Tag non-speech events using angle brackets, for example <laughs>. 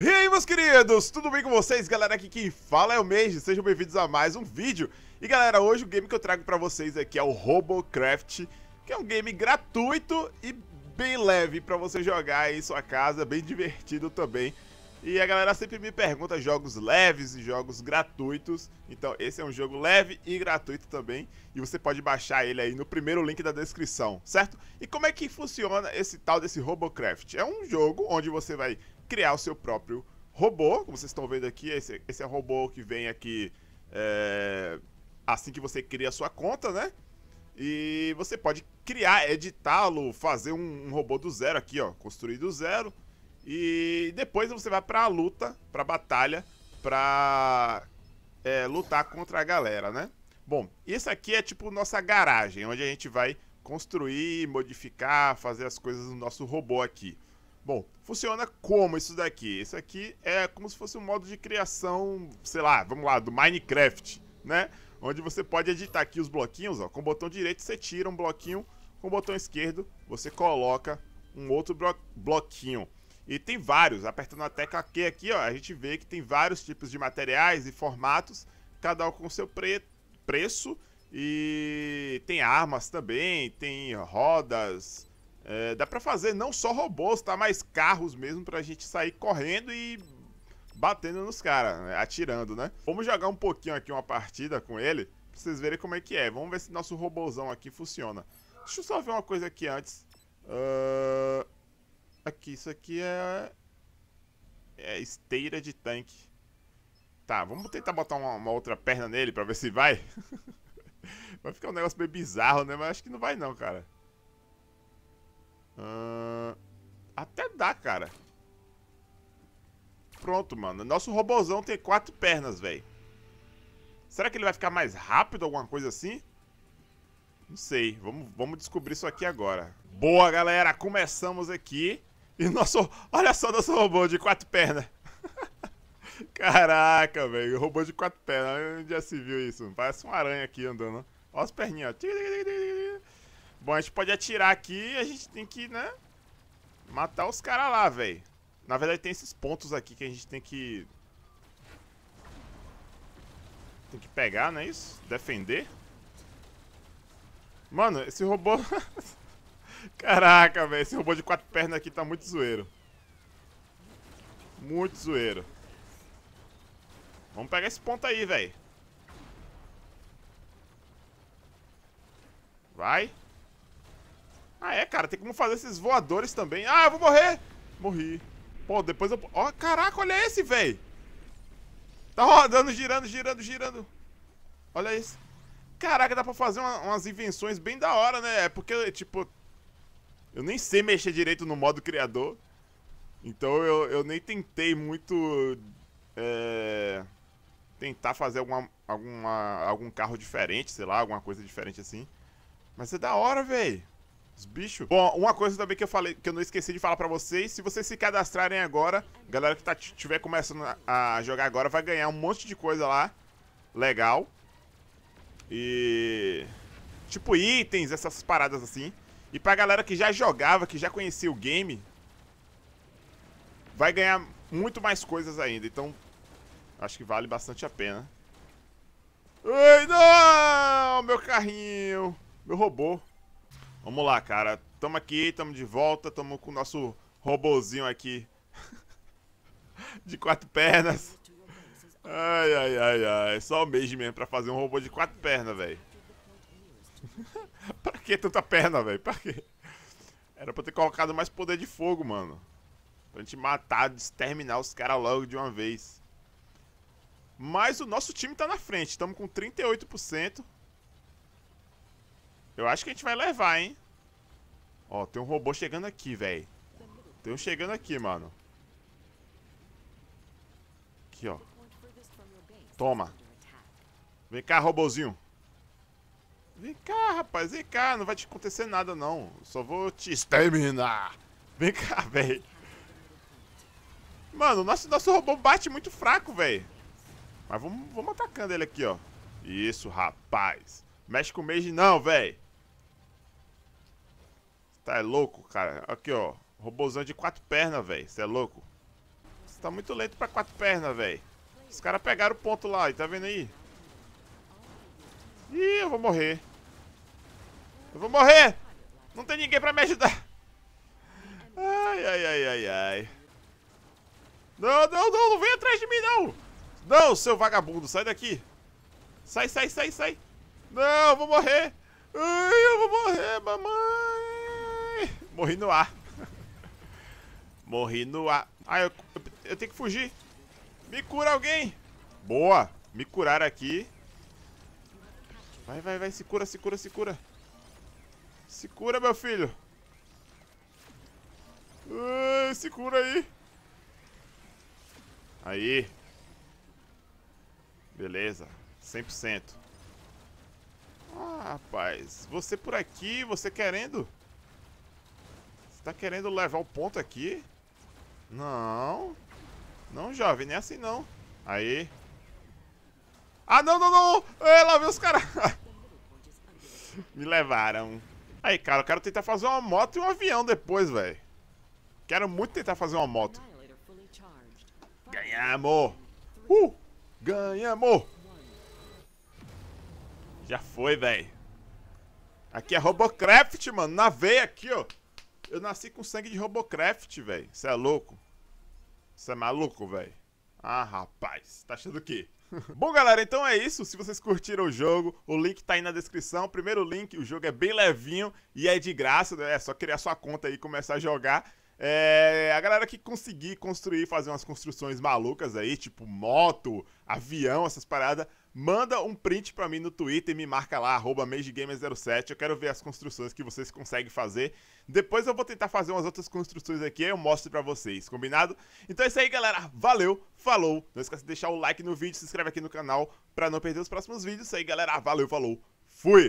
E aí, meus queridos, tudo bem com vocês? Galera, aqui quem fala é o Mage, sejam bem-vindos a mais um vídeo. E galera, hoje o game que eu trago pra vocês aqui é o Robocraft, que é um game gratuito e bem leve pra você jogar em sua casa, bem divertido também. E a galera sempre me pergunta jogos leves e jogos gratuitos. Então, esse é um jogo leve e gratuito também. E você pode baixar ele aí no primeiro link da descrição, certo? E como é que funciona esse tal desse Robocraft? É um jogo onde você vai criar o seu próprio robô. Como vocês estão vendo aqui, esse, esse é o robô que vem aqui é, assim que você cria a sua conta, né? E você pode criar, editá-lo, fazer um, um robô do zero aqui, ó. Construir do zero. E depois você vai pra luta, pra batalha, pra é, lutar contra a galera, né? Bom, isso aqui é tipo nossa garagem, onde a gente vai construir, modificar, fazer as coisas no nosso robô aqui. Bom, funciona como isso daqui? Isso aqui é como se fosse um modo de criação, sei lá, vamos lá, do Minecraft, né? Onde você pode editar aqui os bloquinhos, ó. Com o botão direito você tira um bloquinho, com o botão esquerdo você coloca um outro blo bloquinho. E tem vários, apertando a tecla Q aqui, ó, a gente vê que tem vários tipos de materiais e formatos, cada um com seu pre preço. E tem armas também, tem rodas. É, dá pra fazer não só robôs, tá? Mas carros mesmo pra gente sair correndo e batendo nos caras, né, atirando, né? Vamos jogar um pouquinho aqui uma partida com ele, pra vocês verem como é que é. Vamos ver se nosso robôzão aqui funciona. Deixa eu só ver uma coisa aqui antes. Ahn... Uh... Aqui, isso aqui é... É esteira de tanque. Tá, vamos tentar botar uma, uma outra perna nele pra ver se vai. <laughs> vai ficar um negócio meio bizarro, né? Mas acho que não vai não, cara. Uh... Até dá, cara. Pronto, mano. Nosso robozão tem quatro pernas, velho. Será que ele vai ficar mais rápido, alguma coisa assim? Não sei. Vamos, vamos descobrir isso aqui agora. Boa, galera. Começamos aqui. E nosso, olha só nosso robô de quatro pernas. <laughs> Caraca, velho, robô de quatro pernas. Onde já se viu isso? Parece uma aranha aqui andando. Olha as perninhas, Bom, a gente pode atirar aqui e a gente tem que, né, matar os caras lá, velho. Na verdade tem esses pontos aqui que a gente tem que... Tem que pegar, não é isso? Defender. Mano, esse robô... <laughs> Caraca, velho. Esse robô de quatro pernas aqui tá muito zoeiro. Muito zoeiro. Vamos pegar esse ponto aí, velho. Vai. Ah, é, cara. Tem como fazer esses voadores também. Ah, eu vou morrer. Morri. Pô, depois eu... Ó, oh, caraca, olha esse, velho. Tá rodando, girando, girando, girando. Olha isso. Caraca, dá pra fazer uma, umas invenções bem da hora, né? É porque, tipo, eu nem sei mexer direito no modo criador. Então eu, eu nem tentei muito. É, tentar fazer alguma, alguma, algum carro diferente, sei lá, alguma coisa diferente assim. Mas é da hora, velho. Os bichos. Bom, uma coisa também que eu falei, que eu não esqueci de falar pra vocês, se vocês se cadastrarem agora, galera que tá, tiver começando a jogar agora vai ganhar um monte de coisa lá. Legal. E... Tipo itens, essas paradas assim. E pra galera que já jogava, que já conhecia o game, vai ganhar muito mais coisas ainda. Então, acho que vale bastante a pena. Ai, não! Meu carrinho! Meu robô. Vamos lá, cara. Tamo aqui, tamo de volta, tamo com o nosso robozinho aqui. <laughs> de quatro pernas. Ai, ai, ai, ai. Só o mês mesmo pra fazer um robô de quatro pernas, velho. <laughs> que tanta perna, velho? Pra que? Era pra ter colocado mais poder de fogo, mano. Pra gente matar, exterminar os caras logo de uma vez. Mas o nosso time tá na frente. Estamos com 38%. Eu acho que a gente vai levar, hein? Ó, tem um robô chegando aqui, velho. Tem um chegando aqui, mano. Aqui, ó. Toma. Vem cá, robôzinho. Vem cá, rapaz, vem cá, não vai te acontecer nada não. Só vou te exterminar. Vem cá, <laughs> velho. Mano, nosso, nosso robô bate muito fraco, velho. Mas vamos, vamos atacando ele aqui, ó. Isso, rapaz. Mexe com o Mage não, velho. Tá é louco, cara. Aqui, ó. Robôzão de quatro pernas, velho. Você é louco? Você tá muito lento pra quatro pernas, velho. Os caras pegaram o ponto lá, tá vendo aí? Ih, eu vou morrer. Eu vou morrer! Não tem ninguém pra me ajudar! Ai, ai, ai, ai, ai. Não, não, não, não vem atrás de mim, não! Não, seu vagabundo, sai daqui! Sai, sai, sai, sai! Não, eu vou morrer! Ai, eu vou morrer, mamãe! Morri no ar. <laughs> Morri no ar. Ai, ah, eu, eu, eu tenho que fugir. Me cura alguém! Boa! Me curar aqui. Vai, vai, vai, se cura, se cura, se cura. Se cura, meu filho. Uh, se cura aí. Aí. Beleza. 100%. Ah, rapaz. Você por aqui, você querendo? Você tá querendo levar o ponto aqui? Não. Não, jovem. Nem assim, não. Aí. Ah, não, não, não. Ela viu os caras. <laughs> Me levaram. Aí, cara, eu quero tentar fazer uma moto e um avião depois, velho. Quero muito tentar fazer uma moto. Ganhamos! Uh! Ganhamos! Já foi, velho. Aqui é Robocraft, mano. Na veia aqui, ó. Eu nasci com sangue de Robocraft, velho. Você é louco? Você é maluco, velho? Ah, rapaz. Tá achando o quê? <laughs> Bom, galera, então é isso. Se vocês curtiram o jogo, o link tá aí na descrição. primeiro link, o jogo é bem levinho e é de graça, né? É só criar sua conta aí e começar a jogar. É, a galera que conseguir construir, fazer umas construções malucas aí, tipo moto, avião, essas paradas, manda um print para mim no Twitter e me marca lá, MageGamer07. Eu quero ver as construções que vocês conseguem fazer. Depois eu vou tentar fazer umas outras construções aqui e eu mostro para vocês, combinado? Então é isso aí, galera. Valeu, falou. Não esqueça de deixar o like no vídeo, se inscreve aqui no canal para não perder os próximos vídeos. É isso aí, galera. Valeu, falou. Fui!